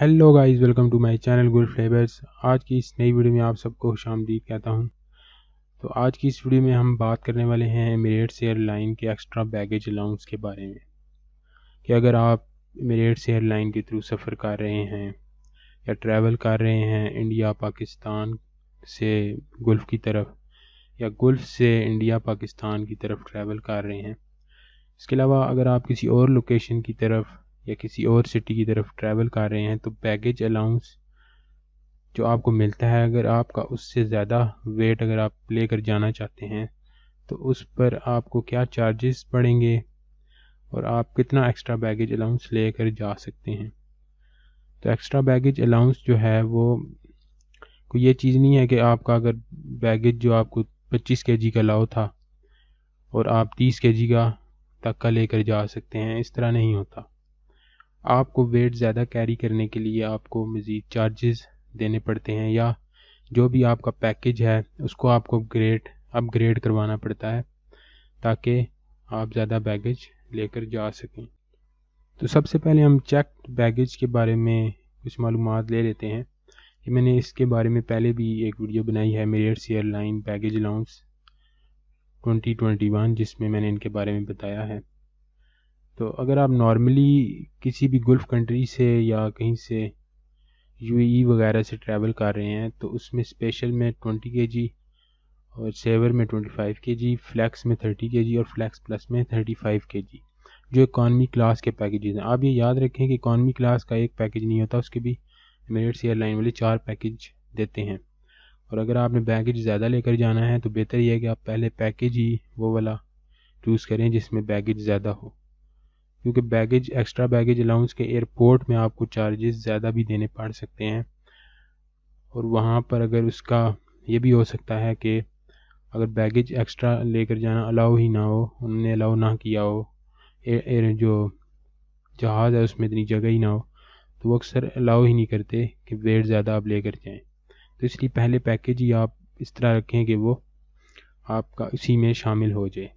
hello guys welcome to my channel good flavours आज की इस नई वीडियो में आप सबको खुश आमदीद कहता हूं तो आज की इस वीडियो में हम बात करने वाले हैं एमिरेट्स एयरलाइन के एक्स्ट्रा बैगेज अलाउंस के बारे में कि अगर आप एमिरेट्स एयरलाइन के थ्रू सफ़र कर रहे हैं या ट्रैवल कर रहे हैं इंडिया पाकिस्तान से गुल्फ की तरफ या गुल्फ से इंडिया पाकिस्तान की तरफ ट्रैवल कर रहे हैं इसके अलावा अगर आप किसी और लोकेशन की तरफ या किसी और सिटी की तरफ ट्रैवल कर रहे हैं तो बैगेज अलाउंस जो आपको मिलता है अगर आपका उससे ज़्यादा वेट अगर आप लेकर जाना चाहते हैं तो उस पर आपको क्या चार्जेस पड़ेंगे और आप कितना एक्स्ट्रा बैगेज अलाउंस लेकर जा सकते हैं तो एक्स्ट्रा बैगेज अलाउंस जो है वो कोई ये चीज़ नहीं है कि आपका अगर बैगेज जो आपको 25 के का लाओ था और आप 30 के का तक का लेकर जा सकते हैं इस तरह नहीं होता आपको वेट ज़्यादा कैरी करने के लिए आपको मज़ीद चार्जेस देने पड़ते हैं या जो भी आपका पैकेज है उसको आपको अपग्रेड अपग्रेड करवाना पड़ता है ताकि आप ज़्यादा बैगेज लेकर जा सकें तो सबसे पहले हम चेक बैगेज के बारे में कुछ मालूम ले लेते हैं कि मैंने इसके बारे में पहले भी एक वीडियो बनाई है मेरेट्स एयरलाइन बैगेज अलाउंस 2021 जिसमें मैंने इनके बारे में बताया है तो अगर आप नॉर्मली किसी भी गल्फ़ कंट्री से या कहीं से यूएई e वगैरह से ट्रैवल कर रहे हैं तो उसमें स्पेशल में ट्वेंटी के जी और सेवर में ट्वेंटी फाइव के जी फ्लैक्स में थर्टी के जी और फ्लैक्स प्लस में थर्टी फाइव के जी जो इकानमी क्लास के पैकेजेज हैं आप ये याद रखें कि इकानमी क्लास का एक पैकेज नहीं होता उसके भी एमिरेट्स एयरलाइन वाले चार पैकेज देते हैं और अगर आपने बैगेज ज़्यादा लेकर जाना है तो बेहतर यह है कि आप पहले पैकेज ही वो वाला चूज़ करें जिसमें बैगेज ज़्यादा हो क्योंकि बैगेज एक्स्ट्रा बैगेज अलाउंस के एयरपोर्ट में आपको चार्जेस ज़्यादा भी देने पड़ सकते हैं और वहाँ पर अगर उसका ये भी हो सकता है कि अगर बैगेज एक्स्ट्रा लेकर जाना अलाउ ही ना हो उन्होंने अलाउ ना किया हो ए, ए, जो जहाज़ है उसमें इतनी जगह ही ना हो तो वो अक्सर अलाउ ही नहीं करते कि वेट ज़्यादा आप लेकर जाएं तो इसलिए पहले पैकेज ही आप इस तरह रखें कि वो आपका उसी में शामिल हो जाए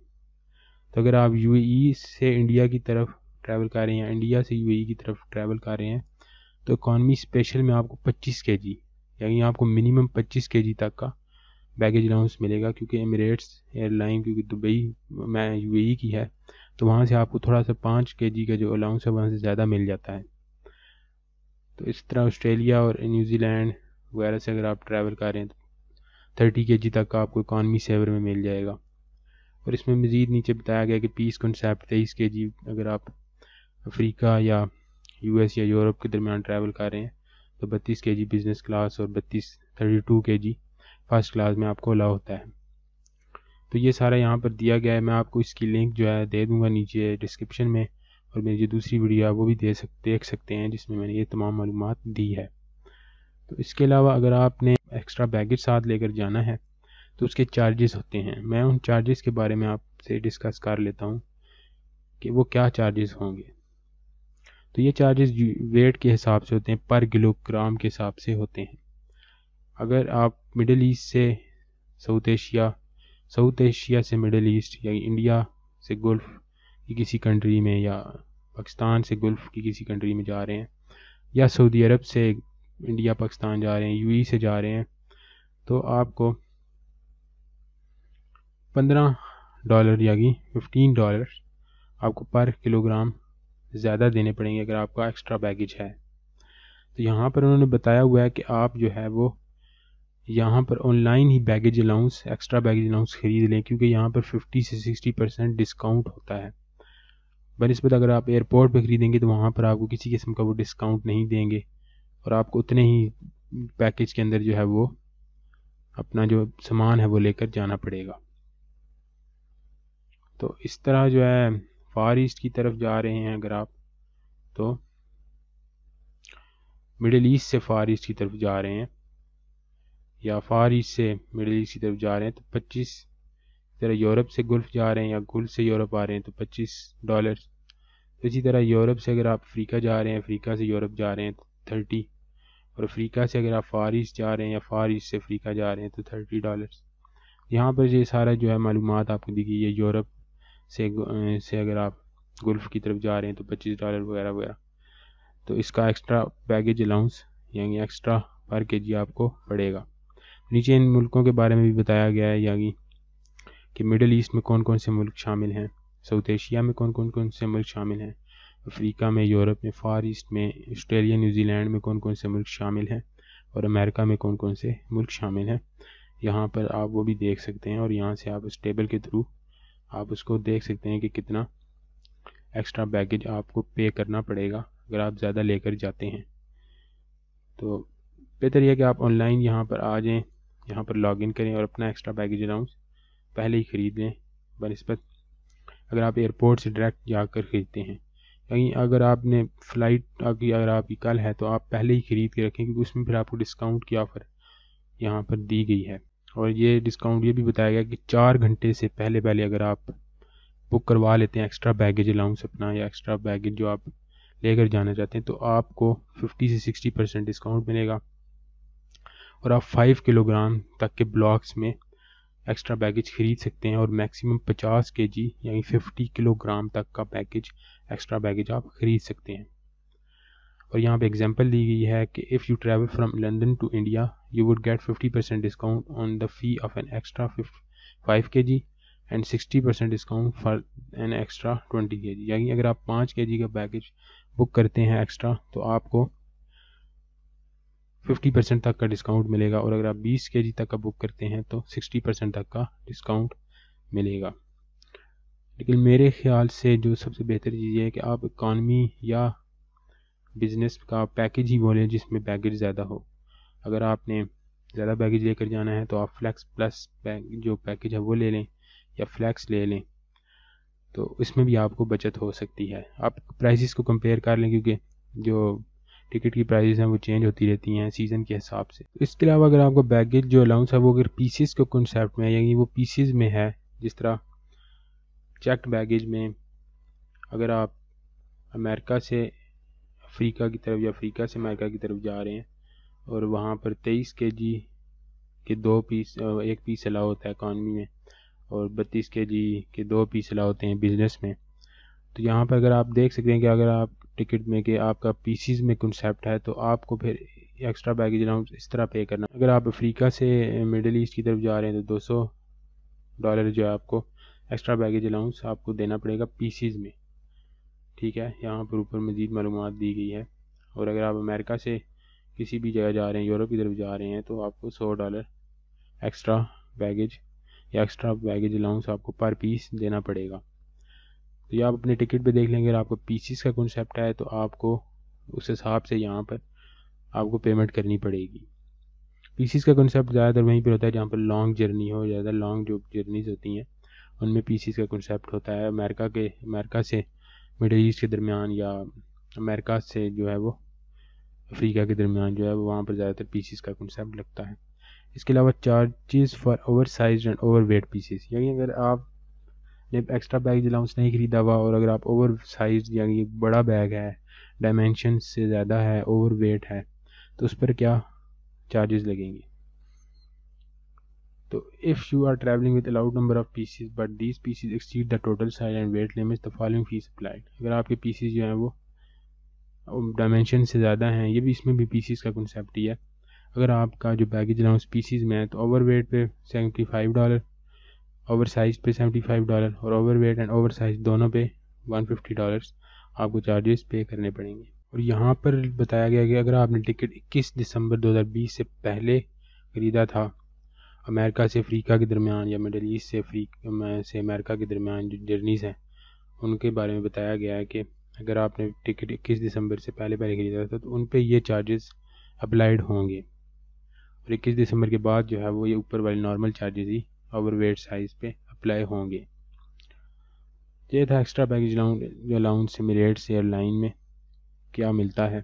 तो अगर आप यूएई e से इंडिया की तरफ ट्रैवल कर रहे हैं इंडिया से यूएई e की तरफ ट्रैवल कर रहे हैं तो इकॉनमी स्पेशल में आपको 25 के जी यानी आपको मिनिमम 25 के जी तक का बैगेज अलाउंस मिलेगा क्योंकि एमरेट्स एयरलाइन क्योंकि दुबई मैं यू e की है तो वहाँ से आपको थोड़ा सा पाँच के जी का जो अलाउंस है वहाँ से ज़्यादा मिल जाता है तो इस तरह ऑस्ट्रेलिया और न्यूजीलैंड वगैरह से अगर आप ट्रैवल कर रहे हैं तो थर्टी के जी तक का आपको इकानमी सेवर में मिल जाएगा और इसमें मज़ीद नीचे बताया गया कि पीस कॉन्सेप्ट तेईस के जी अगर आप अफ्रीका या यूएस या यूरोप के दरमियान ट्रैवल कर रहे हैं तो बत्तीस के जी बिजनेस क्लास और बत्तीस थर्टी टू के जी फर्स्ट क्लास में आपको अलाउ होता है तो ये सारा यहाँ पर दिया गया है मैं आपको इसकी लिंक जो है दे दूँगा नीचे डिस्क्रिप्शन में और मेरी जो दूसरी वीडियो है वो भी दे सकते देख सकते हैं जिसमें मैंने ये तमाम मालूम दी है तो इसके अलावा अगर आपने एक्स्ट्रा बैगेज साथ लेकर जाना है तो उसके चार्जेस होते हैं मैं उन चार्जेस के बारे में आपसे डिस्कस कर लेता हूँ कि वो क्या चार्जेस होंगे तो ये चार्जेस वेट के हिसाब से होते हैं पर किलोग्राम के हिसाब से होते हैं अगर आप मिडल ईस्ट से साउथ एशिया साउथ एशिया से मिडल ईस्ट या इंडिया से गुल्फ की किसी कंट्री में या पाकिस्तान से गुल्फ की किसी कंट्री में जा रहे हैं या सऊदी अरब से इंडिया पाकिस्तान जा रहे हैं यू e से जा रहे हैं तो आपको पंद्रह डॉलर यानी फिफ्टीन डॉलर आपको पर किलोग्राम ज़्यादा देने पड़ेंगे अगर आपका एक्स्ट्रा बैगेज है तो यहाँ पर उन्होंने बताया हुआ है कि आप जो है वो यहाँ पर ऑनलाइन ही baggage allowance extra baggage allowance ख़रीद लें क्योंकि यहाँ पर 50 से 60 परसेंट डिस्काउंट होता है बनस्बत अगर आप एयरपोर्ट पर ख़रीदेंगे तो वहाँ पर आपको किसी किस्म का वो डिस्काउंट नहीं देंगे और आपको उतने ही पैकेज के अंदर जो है वो अपना जो सामान है वो लेकर जाना पड़ेगा तो इस तरह जो है फार ईस्ट की तरफ जा रहे हैं अगर आप तो मिडिल ईस्ट से फार ईस्ट की तरफ जा रहे हैं या फार ईस्ट से मिडिल ईस्ट की तरफ जा रहे हैं तो 25 तरह यूरोप से गुल्फ जा रहे हैं या गुल्फ से यूरोप आ रहे हैं तो 25 डॉलर तो इसी तरह यूरोप से अगर आप अफ्रीका जा रहे हैं अफ्रीका से यूरोप जा रहे हैं तो थर्टी और अफ्रीका से अगर आप फार ईस्ट जा रहे हैं या फार ईस्ट से अफ्रीका जा रहे हैं तो थर्टी डॉलर यहाँ पर ये सारा जो है मालूम आपको दिखी ये है यूरोप से से अगर आप गुल्फ की तरफ जा रहे हैं तो पच्चीस डॉलर वगैरह वगैरह तो इसका एक्स्ट्रा बैगेज अलाउंस यानी एक्स्ट्रा पर के जी आपको पड़ेगा नीचे इन मुल्कों के बारे में भी बताया गया है यानी कि मिडल ईस्ट में कौन कौन से मुल्क शामिल हैं साउथ एशिया में कौन कौन कौन से मुल्क शामिल हैं अफ्रीका में यूरोप में फार ईस्ट में ऑस्ट्रेलिया न्यूजीलैंड में कौन कौन से मुल्क शामिल हैं और अमेरिका में कौन कौन से मुल्क शामिल हैं यहाँ पर आप वो भी देख सकते हैं और यहाँ से आप इस टेबल के थ्रू आप उसको देख सकते हैं कि कितना एक्स्ट्रा बैगेज आपको पे करना पड़ेगा अगर आप ज़्यादा लेकर जाते हैं तो बेहतर यह कि आप ऑनलाइन यहाँ पर आ जाएँ यहाँ पर लॉगिन करें और अपना एक्स्ट्रा बैगेज अलाउंस पहले ही ख़रीद लें बनस्बत अगर आप एयरपोर्ट से डायरेक्ट जाकर ख़रीदते हैं कहीं अगर आपने फ़्लाइट आपकी अगर आपकी कल है तो आप पहले ही ख़रीद के रखें क्योंकि उसमें फिर आपको डिस्काउंट की ऑफ़र यहाँ पर दी गई है और ये डिस्काउंट ये भी बताया गया कि चार घंटे से पहले पहले अगर आप बुक करवा लेते हैं एक्स्ट्रा बैगेज अलाउंस अपना या एक्स्ट्रा बैगेज जो आप लेकर जाना चाहते हैं तो आपको 50 से 60 परसेंट डिस्काउंट मिलेगा और आप 5 किलोग्राम तक के ब्लॉक्स में एक्स्ट्रा बैगेज ख़रीद सकते हैं और मैक्सिमम 50 के जी यानी 50 किलोग्राम तक का पैकेज एक्स्ट्रा बैगेज आप ख़रीद सकते हैं और यहाँ पे एग्जांपल दी गई है कि if you travel from London to India you would get 50 percent discount on the fee of an extra five K G and 60 percent discount for an extra 20 K जी यानी अगर आप पाँच के जी का पैकेज बुक करते हैं एक्स्ट्रा तो आपको 50 परसेंट तक का डिस्काउंट मिलेगा और अगर आप 20 के जी तक का बुक करते हैं तो सिक्सटी परसेंट तक का डिस्काउंट मिलेगा लेकिन मेरे ख्याल से जो सबसे बेहतर चीज़ है कि आप इकानमी या बिज़नेस का पैकेज ही बोलें जिसमें बैगेज ज़्यादा हो अगर आपने ज़्यादा बैगेज लेकर जाना है तो आप फ्लैक्स प्लस जो पैकेज है वो ले लें या फ्लैक्स ले लें तो इसमें भी आपको बचत हो सकती है आप प्राइसेस को कंपेयर कर लें क्योंकि जो टिकट की प्राइसेस हैं वो चेंज होती रहती हैं सीज़न के हिसाब से इसके अलावा अगर आपका बैगेज जो अलाउंस है वो अगर पीसीस के कॉन्सेप्ट में यानी वो पीसीस में है जिस तरह चेक बैगेज में अगर आप अमेरिका से अफ्रीका की तरफ या अफ्रीका से अमेरिका की तरफ जा रहे हैं और वहाँ पर तेईस के जी के दो पीस एक पीस अला होता है इकानमी में और बत्तीस के जी के दो पीस अला होते हैं बिजनेस में तो यहाँ पर अगर आप देख सकते हैं कि अगर आप टिकट में कि आपका पीसीज में कंसेप्ट है तो आपको फिर एक्स्ट्रा बैगेज अलाउंस इस तरह पे करना अगर आप अफ्रीका से मिडल ईस्ट की तरफ जा रहे हैं तो 200 डॉलर जो है आपको एक्स्ट्रा बैगेज अलाउंस आपको देना पड़ेगा पीसीज में ठीक है यहाँ पर ऊपर मज़ीद मालूम दी गई है और अगर आप अमेरिका से किसी भी जगह जा रहे हैं यूरोप की तरफ जा रहे हैं तो आपको सौ डॉलर एक्स्ट्रा बैगेज या एक्स्ट्रा बैगेज अलाउंस आपको पर पीस देना पड़ेगा तो ये आप अपने टिकट पे देख लेंगे अगर आपका पीसीस का कॉन्सेप्ट है तो आपको उस हिसाब से यहाँ पर आपको पेमेंट करनी पड़ेगी पीसीस का कॉन्सेप्ट ज़्यादातर वहीं पर होता है जहाँ पर लॉन्ग जर्नी हो ज़्यादा लॉन्ग जो जर्नीज होती हैं उनमें पीसीस का कॉन्सेप्ट होता है अमेरिका के अमेरिका से मिडल ईस्ट के दरमियान या अमेरिका से जो है वो अफ्रीका के दरमियान जो है वो वहाँ पर ज़्यादातर पीसीस का कंसेप्ट लगता है इसके अलावा charges for over size and over weight pieces यानी अगर आप ने एक्स्ट्रा बैग अलाउंस नहीं खरीदा हुआ और अगर आप ओवर साइज यानी बड़ा बैग है डायमेंशन से ज़्यादा है ओवर वेट है तो उस पर क्या चार्जेस लगेंगे तो if you are traveling with allowed number of pieces but these pieces exceed the total size and weight limits the following fees applied अगर आपके पीसीज जो हैं वो डायमेंशन से ज़्यादा हैं ये भी इसमें भी पीसीज का कंसेप्ट ही है अगर आपका जो बैगेज अलाउंस पीसीज में है तो ओवर वेट पर seventy five dollar over size पे सेवेंटी फाइव डॉलर और over weight and over size दोनों पे वन फिफ्टी डॉलर आपको चार्जेस पे करने पड़ेंगे और यहाँ पर बताया गया कि अगर आपने टिकट इक्कीस दिसंबर दो हज़ार बीस से पहले ख़रीदा था अमेरिका से अफ्रीका के दरमियान या मिडल ईस्ट से अफ्रीका से अमेरिका के दरमियान जो जर्नीज़ हैं उनके बारे में बताया गया है कि अगर आपने टिकट इक्कीस दिसंबर से पहले पहले खरीदा था तो उन पर ये चार्जेस अप्लाइड होंगे और इक्कीस दिसंबर के बाद जो है वो ये ऊपर वाले नॉर्मल चार्जेस ही ओवर वेट साइज़ पे अप्लाई होंगे तो ये था एक्स्ट्रा पैकेज अलाउंस से एयरलाइन में क्या मिलता है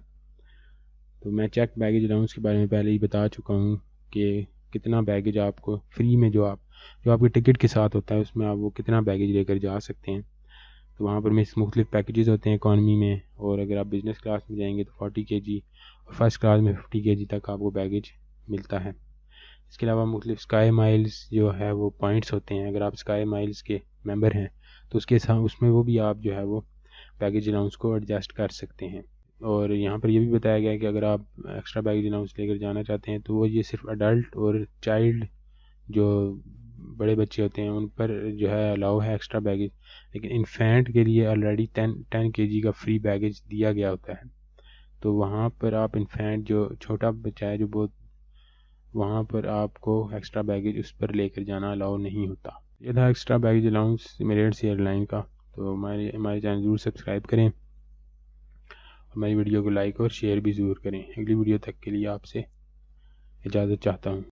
तो मैं चेक बैगेज अलाउंस के बारे में पहले ही बता चुका हूँ कि कितना बैगेज आपको फ्री में जो आप जो आपके टिकट के साथ होता है उसमें आप वो कितना बैगेज लेकर जा सकते हैं तो वहाँ पर मिस मुख्तु पैकेजेस होते हैं इकानमी में और अगर आप बिज़नेस क्लास में जाएंगे तो फोर्टी के जी और फर्स्ट क्लास में फिफ्टी के जी तक आपको बैगेज मिलता है इसके अलावा मुख्तु स्काई माइल्स जो है वो पॉइंट्स होते हैं अगर आप स्काई माइल्स के मेंबर हैं तो उसके साथ उसमें वो भी आप जो है वो पैकेज अलाउंस को एडजस्ट कर सकते हैं और यहाँ पर यह भी बताया गया है कि अगर आप एक्स्ट्रा बैगेज अलाउंस लेकर जाना चाहते हैं तो वो ये सिर्फ अडल्ट और चाइल्ड जो बड़े बच्चे होते हैं उन पर जो है अलाउ है एक्स्ट्रा बैगेज लेकिन इन्फेंट के लिए ऑलरेडी टेन टेन के का फ्री बैगेज दिया गया होता है तो वहाँ पर आप इन्फेंट जो छोटा बच्चा है जो बहुत वहाँ पर आपको एक्स्ट्रा बैगेज उस पर लेकर जाना अलाउ नहीं होता यह था एक्स्ट्रा बैगेज अलाउंस मेरे एयरलाइन का तो हमारे हमारे चैनल ज़रूर सब्सक्राइब करें हमारी वीडियो को लाइक और शेयर भी ज़रूर करें अगली वीडियो तक के लिए आपसे इजाज़त चाहता हूँ